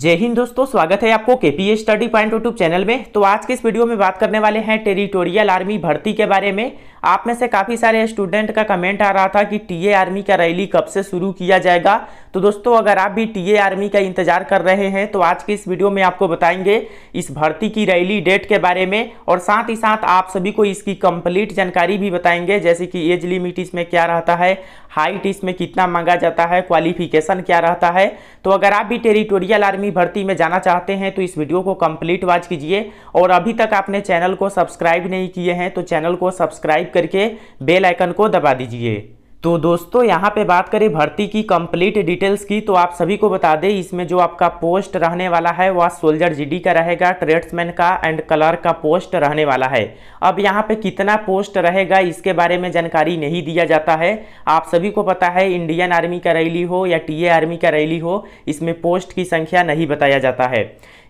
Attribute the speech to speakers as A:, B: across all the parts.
A: जय हिंद दोस्तों स्वागत है आपको K P study point YouTube channel में तो आज के इस वीडियो में बात करने वाले हैं टेरिटोरियल आर्मी भर्ती के बारे में आप में से काफ़ी सारे स्टूडेंट का कमेंट आ रहा था कि टीए आर्मी का रैली कब से शुरू किया जाएगा तो दोस्तों अगर आप भी टीए आर्मी का इंतजार कर रहे हैं तो आज के इस वीडियो में आपको बताएंगे इस भर्ती की रैली डेट के बारे में और साथ ही साथ आप सभी को इसकी कंप्लीट जानकारी भी बताएंगे जैसे कि एज लिमिट इसमें क्या रहता है हाइट इसमें कितना मांगा जाता है क्वालिफिकेशन क्या रहता है तो अगर आप भी टेरिटोरियल आर्मी भर्ती में जाना चाहते हैं तो इस वीडियो को कंप्लीट वॉच कीजिए और अभी तक आपने चैनल को सब्सक्राइब नहीं किए हैं तो चैनल को सब्सक्राइब करके बेल आइकन को दबा दीजिए तो दोस्तों यहाँ पे बात करें भर्ती की कंप्लीट डिटेल्स की तो आप सभी को बता दें इसमें जो आपका पोस्ट रहने वाला है वह सोल्जर जीडी का रहेगा ट्रेड्समैन का एंड कलर का पोस्ट रहने वाला है अब यहाँ पे कितना पोस्ट रहेगा इसके बारे में जानकारी नहीं दिया जाता है आप सभी को पता है इंडियन आर्मी का रैली हो या टी आर्मी का रैली हो इसमें पोस्ट की संख्या नहीं बताया जाता है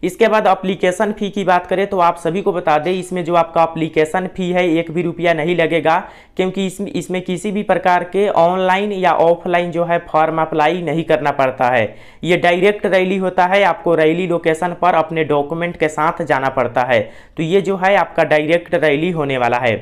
A: इसके बाद अप्लीकेशन फ़ी की बात करें तो आप सभी को बता दें इसमें जो आपका अप्लीकेशन फ़ी है एक भी रुपया नहीं लगेगा क्योंकि इसमें इसमें किसी भी प्रकार के ऑनलाइन या ऑफलाइन जो है फॉर्म अप्लाई नहीं करना पड़ता है ये डायरेक्ट रैली होता है आपको रैली लोकेशन पर अपने डॉक्यूमेंट के साथ जाना पड़ता है तो ये जो है आपका डायरेक्ट रैली होने वाला है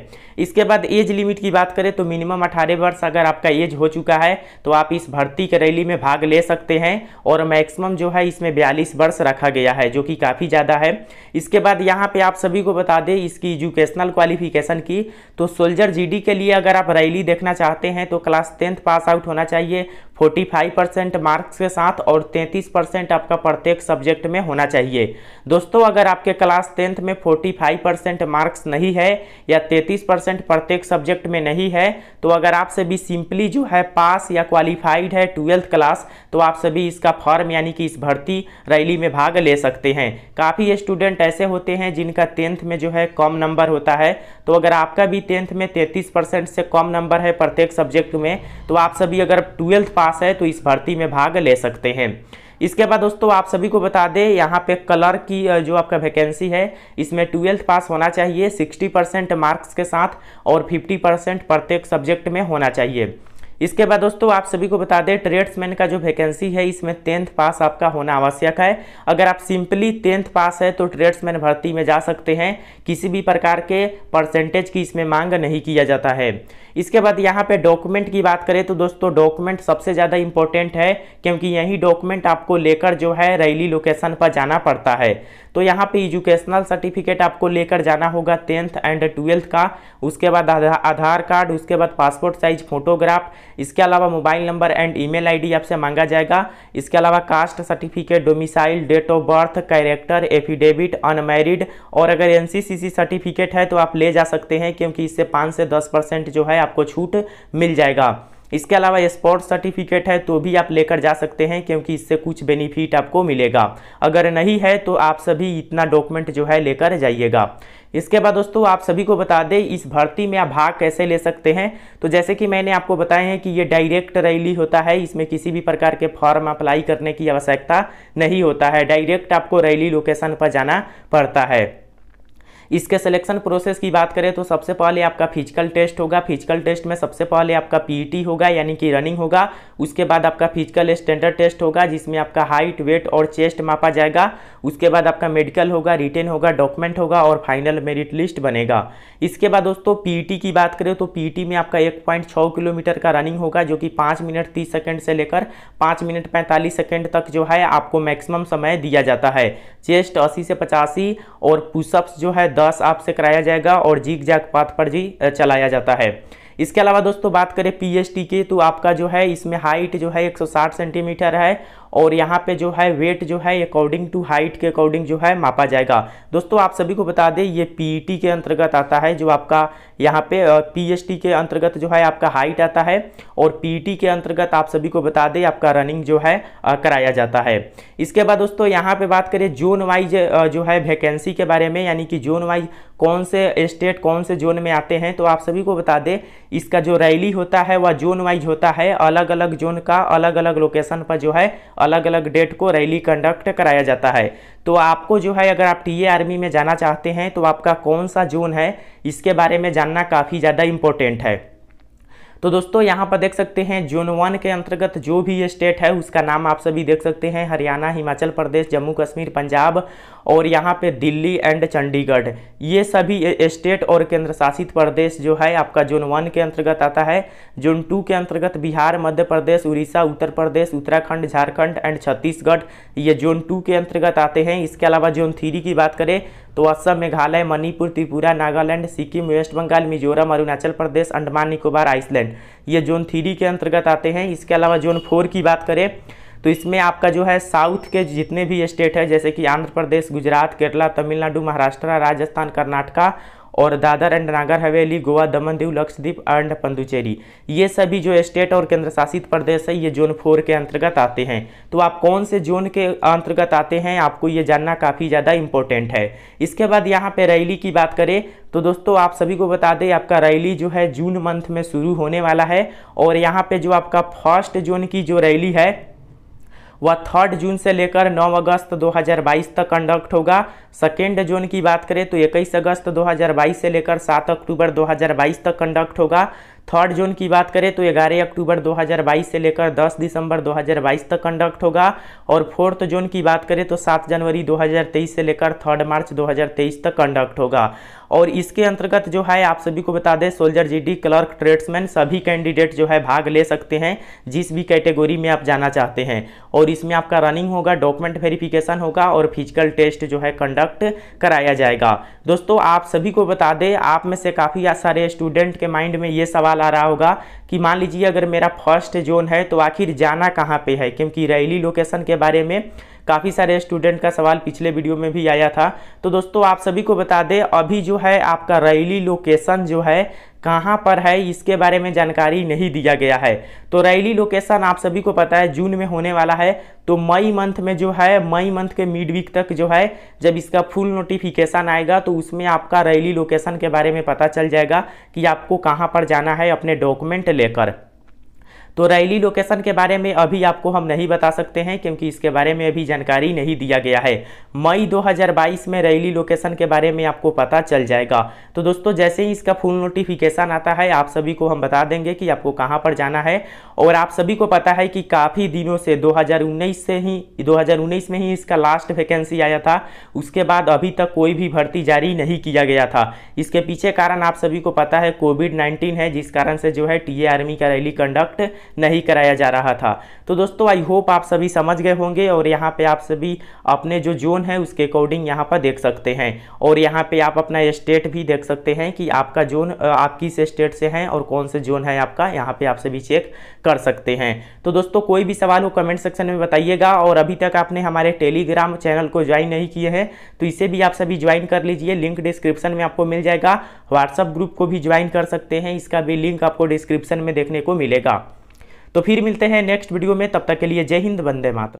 A: इसके बाद एज लिमिट की बात करें तो मिनिमम अठारह वर्ष अगर आपका एज हो चुका है तो आप इस भर्ती के रैली में भाग ले सकते हैं और मैक्सिमम जो है इसमें बयालीस वर्ष रखा गया है जो कि कि काफ़ी ज़्यादा है इसके बाद यहाँ पे आप सभी को बता दें इसकी एजुकेशनल क्वालिफिकेशन की तो सोल्जर जीडी के लिए अगर आप रैली देखना चाहते हैं तो क्लास टेंथ पास आउट होना चाहिए 45 परसेंट मार्क्स के साथ और 33 परसेंट आपका प्रत्येक सब्जेक्ट में होना चाहिए दोस्तों अगर आपके क्लास टेंथ में 45 परसेंट मार्क्स नहीं है या 33 परसेंट प्रत्येक सब्जेक्ट में नहीं है तो अगर आप सभी सिंपली जो है पास या क्वालिफाइड है ट्वेल्थ क्लास तो आप सभी इसका फॉर्म यानी कि इस भर्ती रैली में भाग ले सकते हैं काफ़ी स्टूडेंट ऐसे होते हैं जिनका टेंथ में जो है कम नंबर होता है तो अगर आपका भी टेंथ में तैंतीस से कम नंबर है प्रत्येक सब्जेक्ट में तो आप सभी अगर ट्वेल्थ पास पास है तो इस भर्ती में भाग ले सकते हैं इसके बाद दोस्तों आप सभी को बता दें यहाँ पे कलर की जो आपका वैकेंसी है इसमें ट्वेल्थ पास होना चाहिए 60 परसेंट मार्क्स के साथ और 50 परसेंट प्रत्येक सब्जेक्ट में होना चाहिए इसके बाद दोस्तों आप सभी को बता दें ट्रेड्समैन का जो वैकेंसी है इसमें टेंथ पास आपका होना आवश्यक है अगर आप सिंपली टेंथ पास है तो ट्रेड्समैन भर्ती में जा सकते हैं किसी भी प्रकार के परसेंटेज की इसमें मांग नहीं किया जाता है इसके बाद यहाँ पे डॉक्यूमेंट की बात करें तो दोस्तों डॉक्यूमेंट सबसे ज़्यादा इंपॉर्टेंट है क्योंकि यही डॉक्यूमेंट आपको लेकर जो है रैली लोकेशन पर जाना पड़ता है तो यहाँ पे एजुकेशनल सर्टिफिकेट आपको लेकर जाना होगा टेंथ एंड ट्वेल्थ का उसके बाद आधार कार्ड उसके बाद पासपोर्ट साइज फोटोग्राफ इसके अलावा mobile number and email ID आपसे मांगा जाएगा इसके अलावा caste certificate domicile date of birth character affidavit unmarried और अगर एन सर्टिफिकेट है तो आप ले जा सकते हैं क्योंकि इससे पाँच से दस परसेंट जो है आपको छूट मिल जाएगा इसके अलावा स्पोर्ट सर्टिफिकेट है तो भी आप लेकर जा सकते हैं क्योंकि इससे कुछ बेनिफिट आपको मिलेगा अगर नहीं है तो आप सभी इतना डॉक्यूमेंट जो है लेकर जाइएगा इसके बाद दोस्तों आप सभी को बता दें इस भर्ती में आप भाग कैसे ले सकते हैं तो जैसे कि मैंने आपको बताए हैं कि ये डायरेक्ट रैली होता है इसमें किसी भी प्रकार के फॉर्म अप्लाई करने की आवश्यकता नहीं होता है डायरेक्ट आपको रैली लोकेशन पर जाना पड़ता है इसके सिलेक्शन प्रोसेस की बात करें तो सबसे पहले आपका फिजिकल टेस्ट होगा फिजिकल टेस्ट में सबसे पहले आपका पीटी e होगा यानी कि रनिंग होगा उसके बाद आपका फिजिकल स्टैंडर्ड टेस्ट होगा जिसमें आपका हाइट वेट और चेस्ट मापा जाएगा उसके बाद आपका मेडिकल होगा रिटेन होगा डॉक्यूमेंट होगा और फाइनल मेरिट लिस्ट बनेगा इसके बाद दोस्तों पीईटी e की बात करें तो पीईटी e में आपका एक किलोमीटर का रनिंग होगा जो कि पाँच मिनट तीस सेकेंड से लेकर पाँच मिनट पैंतालीस सेकेंड तक जो है आपको मैक्सिमम समय दिया जाता है चेस्ट अस्सी से पचासी और पुशअप्स जो है दस आपसे कराया जाएगा और जीक जाक पाथ पर भी चलाया जाता है इसके अलावा दोस्तों बात करें पी की तो आपका जो है इसमें हाइट जो है 160 सेंटीमीटर है और यहाँ पे जो है वेट जो है अकॉर्डिंग टू हाइट के अकॉर्डिंग जो है मापा जाएगा दोस्तों आप सभी को बता दें ये पी e के अंतर्गत आता है जो आपका यहाँ पे पी के अंतर्गत जो है आपका हाइट आता है और पी e के अंतर्गत आप सभी को बता दें आपका रनिंग जो है कराया जाता है इसके बाद दोस्तों यहाँ पे बात करें जोन वाइज जो है वैकेंसी के बारे में यानी कि जोन वाइज कौन से स्टेट कौन से जोन में आते हैं तो आप सभी को बता दें इसका जो रैली होता है वह जोन वाइज होता है अलग अलग जोन का अलग अलग लोकेशन पर जो है अलग अलग डेट को रैली कंडक्ट कराया जाता है तो आपको जो है अगर आप टीए आर्मी में जाना चाहते हैं तो आपका कौन सा जोन है इसके बारे में जानना काफ़ी ज़्यादा इम्पोर्टेंट है तो दोस्तों यहाँ पर देख सकते हैं जोन वन के अंतर्गत जो भी ये स्टेट है उसका नाम आप सभी देख सकते हैं हरियाणा हिमाचल प्रदेश जम्मू कश्मीर पंजाब और यहाँ पे दिल्ली एंड चंडीगढ़ ये सभी स्टेट और केंद्र शासित प्रदेश जो है आपका जोन वन के अंतर्गत आता है जोन टू के अंतर्गत बिहार मध्य प्रदेश उड़ीसा उत्तर प्रदेश उत्तराखंड झारखंड एंड छत्तीसगढ़ ये जोन टू के अंतर्गत आते हैं इसके अलावा जोन थ्री की बात करें तो असम मेघालय मणिपुर त्रिपुरा नागालैंड सिक्किम वेस्ट बंगाल मिजोरम अरुणाचल प्रदेश अंडमान निकोबार आइसलैंड ये जोन थ्री के अंतर्गत आते हैं इसके अलावा जोन फोर की बात करें तो इसमें आपका जो है साउथ के जितने भी स्टेट है जैसे कि आंध्र प्रदेश गुजरात केरला तमिलनाडु महाराष्ट्र राजस्थान कर्नाटका और दादर एंड नागर हवेली गोवा दमन दीव लक्षद्वीप एंड पंदुचेरी ये सभी जो स्टेट और केंद्र शासित प्रदेश है ये जोन फोर के अंतर्गत आते हैं तो आप कौन से जोन के अंतर्गत आते हैं आपको ये जानना काफ़ी ज़्यादा इंपॉर्टेंट है इसके बाद यहाँ पर रैली की बात करें तो दोस्तों आप सभी को बता दें आपका रैली जो है जून मंथ में शुरू होने वाला है और यहाँ पे जो आपका फर्स्ट जोन की जो रैली है वह थर्ड जून से लेकर 9 अगस्त 2022 तक कंडक्ट होगा सेकेंड जोन की बात करें तो 21 अगस्त 2022 से लेकर 7 अक्टूबर 2022 तक कंडक्ट होगा थर्ड जोन की बात करें तो 11 अक्टूबर 2022 से लेकर 10 दिसंबर 2022 तक कंडक्ट होगा और फोर्थ जोन की बात करें तो 7 जनवरी 2023 से लेकर 3 मार्च 2023 तक कंडक्ट होगा और इसके अंतर्गत जो है आप सभी को बता दें सोल्जर जीडी क्लर्क ट्रेड्समैन सभी कैंडिडेट जो है भाग ले सकते हैं जिस भी कैटेगरी में आप जाना चाहते हैं और इसमें आपका रनिंग होगा डॉक्यूमेंट वेरिफिकेशन होगा और फिजिकल टेस्ट जो है कंडक्ट कराया जाएगा दोस्तों आप सभी को बता दें आप में से काफ़ी सारे स्टूडेंट के माइंड में ये सवाल सवाल आ रहा होगा कि मान लीजिए अगर मेरा फर्स्ट जोन है तो आखिर जाना कहाँ पे है क्योंकि रैली लोकेशन के बारे में काफ़ी सारे स्टूडेंट का सवाल पिछले वीडियो में भी आया था तो दोस्तों आप सभी को बता दें अभी जो है आपका रैली लोकेशन जो है कहाँ पर है इसके बारे में जानकारी नहीं दिया गया है तो रैली लोकेशन आप सभी को पता है जून में होने वाला है तो मई मंथ में जो है मई मंथ के मिड वीक तक जो है जब इसका फुल नोटिफिकेशन आएगा तो उसमें आपका रैली लोकेशन के बारे में पता चल जाएगा कि आपको कहाँ पर जाना है अपने डॉक्यूमेंट लेकर तो रैली लोकेशन के बारे में अभी आपको हम नहीं बता सकते हैं क्योंकि इसके बारे में अभी जानकारी नहीं दिया गया है मई 2022 में रैली लोकेशन के बारे में आपको पता चल जाएगा तो दोस्तों जैसे ही इसका फुल नोटिफिकेशन आता है आप सभी को हम बता देंगे कि आपको कहाँ पर जाना है और आप सभी को पता है कि काफ़ी दिनों से दो से ही दो में ही इसका लास्ट वैकेंसी आया था उसके बाद अभी तक कोई भी भर्ती जारी नहीं किया गया था इसके पीछे कारण आप सभी को पता है कोविड नाइन्टीन है जिस कारण से जो है टी आर्मी का रैली कंडक्ट नहीं कराया जा रहा था तो दोस्तों आई होप आप सभी समझ गए होंगे और यहाँ पे आप सभी अपने जो जोन है उसके अकॉर्डिंग यहाँ पर देख सकते हैं और यहाँ पे आप अपना स्टेट भी देख सकते हैं कि आपका जोन आप किस स्टेट से हैं और कौन से जोन है आपका यहाँ पे आप सभी चेक कर सकते हैं तो दोस्तों कोई भी सवाल हो कमेंट सेक्शन में बताइएगा और अभी तक आपने हमारे टेलीग्राम चैनल को ज्वाइन नहीं किए हैं तो इसे भी आप सभी ज्वाइन कर लीजिए लिंक डिस्क्रिप्शन में आपको मिल जाएगा व्हाट्सअप ग्रुप को भी ज्वाइन कर सकते हैं इसका भी लिंक आपको डिस्क्रिप्शन में देखने को मिलेगा तो फिर मिलते हैं नेक्स्ट वीडियो में तब तक के लिए जय हिंद वंदे मातरम